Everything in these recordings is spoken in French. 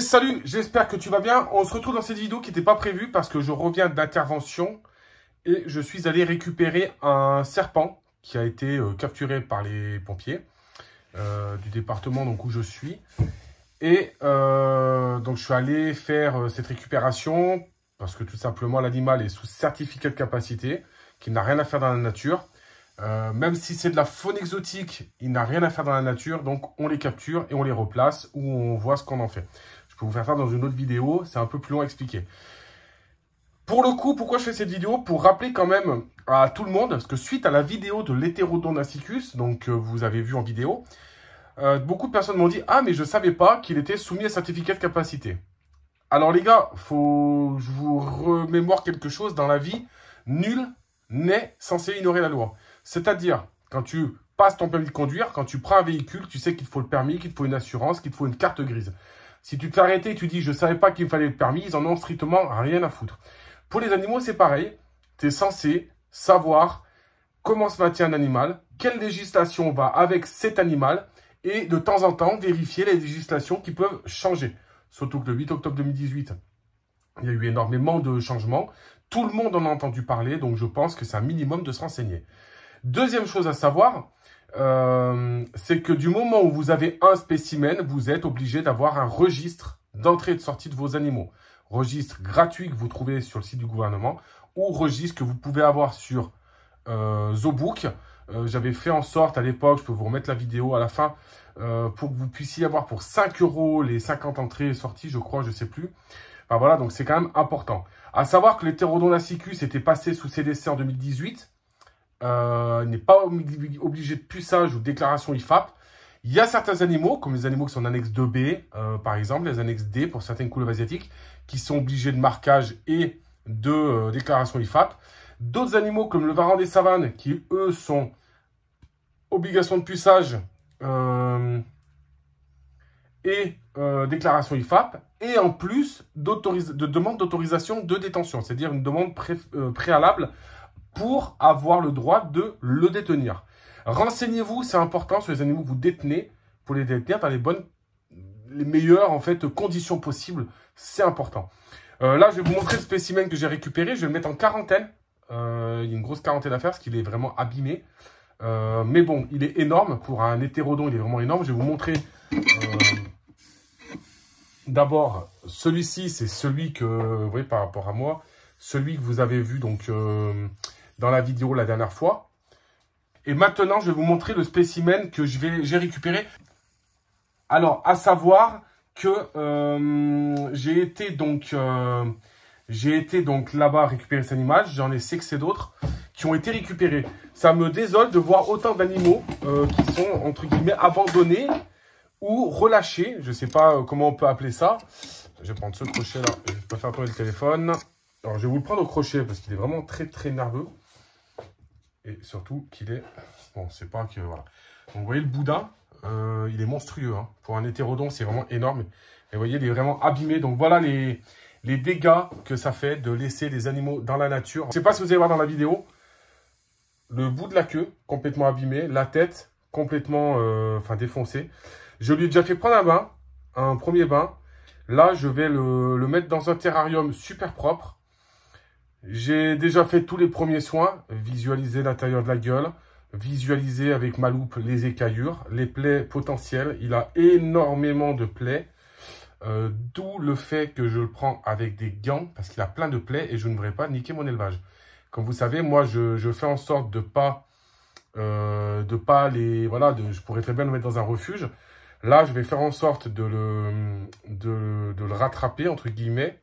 salut, j'espère que tu vas bien. On se retrouve dans cette vidéo qui n'était pas prévue parce que je reviens d'intervention et je suis allé récupérer un serpent qui a été euh, capturé par les pompiers euh, du département donc, où je suis. Et euh, donc je suis allé faire cette récupération parce que tout simplement l'animal est sous certificat de capacité, qu'il n'a rien à faire dans la nature. même si c'est de la faune exotique, il n'a rien à faire dans la nature, donc on les capture et on les replace ou on voit ce qu'on en fait peux vous faire ça dans une autre vidéo, c'est un peu plus long à expliquer. Pour le coup, pourquoi je fais cette vidéo Pour rappeler quand même à tout le monde, parce que suite à la vidéo de l'hétérodon asicus, donc euh, vous avez vu en vidéo, euh, beaucoup de personnes m'ont dit « Ah, mais je savais pas qu'il était soumis à certificat de capacité ». Alors les gars, faut je vous remémore quelque chose dans la vie. Nul n'est censé ignorer la loi. C'est-à-dire, quand tu passes ton permis de conduire, quand tu prends un véhicule, tu sais qu'il faut le permis, qu'il faut une assurance, qu'il faut une carte grise. Si tu t'arrêtais et tu dis je ne savais pas qu'il fallait le permis, ils en ont strictement rien à foutre. Pour les animaux, c'est pareil. Tu es censé savoir comment se maintient un animal, quelle législation va avec cet animal et de temps en temps vérifier les législations qui peuvent changer. Surtout que le 8 octobre 2018, il y a eu énormément de changements. Tout le monde en a entendu parler, donc je pense que c'est un minimum de se renseigner. Deuxième chose à savoir, euh, c'est que du moment où vous avez un spécimen, vous êtes obligé d'avoir un registre d'entrée et de sortie de vos animaux. Registre gratuit que vous trouvez sur le site du gouvernement ou registre que vous pouvez avoir sur euh, Zobook. Euh, j'avais fait en sorte à l'époque, je peux vous remettre la vidéo à la fin, euh, pour que vous puissiez avoir pour 5 euros les 50 entrées et sorties, je crois, je ne sais plus. Enfin, voilà, donc c'est quand même important. À savoir que l'hétérodon était passé sous CDC en 2018. Euh, n'est pas obligé de puissage ou déclaration IFAP. Il y a certains animaux, comme les animaux qui sont en annexe 2B, euh, par exemple, les annexes D pour certaines couleurs asiatiques, qui sont obligés de marquage et de euh, déclaration IFAP. D'autres animaux, comme le varan des savanes, qui, eux, sont obligation de puissage et déclaration IFAP, et en plus de demande d'autorisation de détention, c'est-à-dire une demande préalable pour avoir le droit de le détenir. Renseignez-vous, c'est important sur les animaux que vous détenez pour les détenir dans les bonnes, les meilleures en fait conditions possibles. C'est important. Euh, là, je vais vous montrer le spécimen que j'ai récupéré. Je vais le mettre en quarantaine. Euh, il y a une grosse quarantaine à faire parce qu'il est vraiment abîmé. Euh, mais bon, il est énorme. Pour un hétérodon, il est vraiment énorme. Je vais vous montrer d'abord celui-ci. C'est celui que, vous voyez, par rapport à moi, celui que vous avez vu donc dans la vidéo la dernière fois. Et maintenant, je vais vous montrer le spécimen que j'ai récupéré. Alors, à savoir que euh, j'ai été donc... Euh, j'ai été donc là-bas récupérer cet animal. J'en ai que d'autres qui ont été récupérés. Ça me désole de voir autant d'animaux euh, qui sont, entre guillemets, abandonnés ou relâchés. Je ne sais pas comment on peut appeler ça. Je vais prendre ce crochet-là. Je faire tourner le téléphone. Alors, je vais vous le prendre au crochet parce qu'il est vraiment très, très nerveux et surtout qu'il est... Bon, c'est pas que... Voilà. vous voyez, le boudin, euh, il est monstrueux. Hein. Pour un hétérodon, c'est vraiment énorme. Et vous voyez, il est vraiment abîmé. Donc, voilà les, les dégâts que ça fait de laisser les animaux dans la nature. Je ne sais pas si vous allez voir dans la vidéo, le bout de la queue complètement abîmé, la tête complètement euh, enfin défoncée. Je lui ai déjà fait prendre un bain, un premier bain. Là, je vais le mettre dans un terrarium super propre. J'ai déjà fait tous les premiers soins, visualiser l'intérieur de la gueule, visualiser avec ma loupe les écaillures, les plaies potentielles. Il a énormément de plaies, euh, d'où le fait que je le prends avec des gants, parce qu'il a plein de plaies et je ne voudrais pas niquer mon élevage. Comme vous savez, moi, je, fais en sorte de pas... Euh, de pas les... Voilà, je pourrais très bien le mettre dans un refuge. Là, je vais faire en sorte de le, de le rattraper, entre guillemets,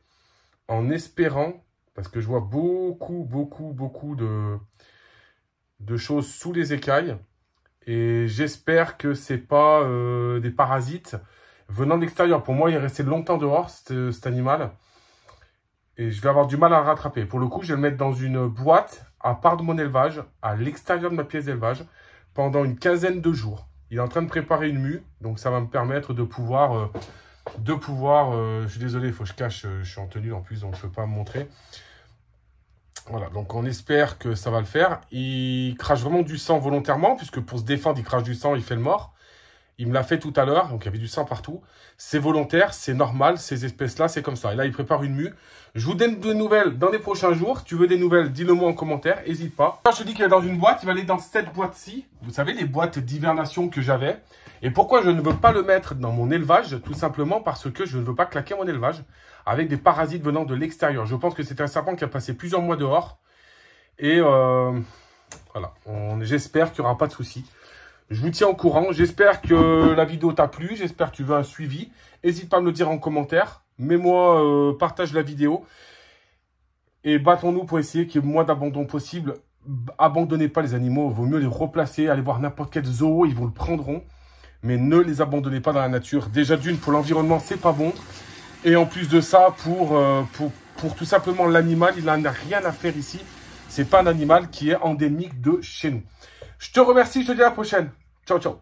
en espérant parce que je vois beaucoup, beaucoup, beaucoup de, de choses sous les écailles. Et j'espère que c'est pas euh, des parasites venant de l'extérieur. Pour moi, il est resté longtemps dehors, euh, cet, animal. Et je vais avoir du mal à le rattraper. Pour le coup, je vais le mettre dans une boîte à part de mon élevage, à l'extérieur de ma pièce d'élevage, pendant une quinzaine de jours. Il est en train de préparer une mue, donc ça va me permettre de pouvoir euh, de pouvoir, euh, je suis désolé, il faut que je cache, euh, je suis en tenue en plus, donc je ne peux pas me montrer. Voilà, donc on espère que ça va le faire. Il crache vraiment du sang volontairement, puisque pour se défendre, il crache du sang, il fait le mort. Il me l'a fait tout à l'heure, donc il y avait du sang partout. C'est volontaire, c'est normal, ces espèces-là, c'est comme ça. Et là, il prépare une mue. Je vous donne des nouvelles dans les prochains jours. Tu veux des nouvelles, dis-le-moi en commentaire, n'hésite pas. Quand je te dis qu'il est dans une boîte, il va aller dans cette boîte-ci. Vous savez, les boîtes d'hivernation que j'avais. Et pourquoi je ne veux pas le mettre dans mon élevage Tout simplement parce que je ne veux pas claquer mon élevage avec des parasites venant de l'extérieur. Je pense que c'est un serpent qui a passé plusieurs mois dehors. Et euh, voilà, j'espère qu'il n'y aura pas de soucis. Je vous tiens au courant. J'espère que la vidéo t'a plu. J'espère que tu veux un suivi. N'hésite pas à me le dire en commentaire. Mets-moi, euh, partage la vidéo. Et battons-nous pour essayer qu'il y ait moins d'abandon possible. Abandonnez pas les animaux. Vaut mieux les replacer. Allez voir n'importe quel zoo. Ils vont le prendront. Mais ne les abandonnez pas dans la nature. Déjà d'une, pour l'environnement, c'est pas bon. Et en plus de ça, pour, euh, pour, tout simplement l'animal, il n'en a rien à faire ici. C'est pas un animal qui est endémique de chez nous. Je te remercie, je te dis à la prochaine. Ciao, ciao.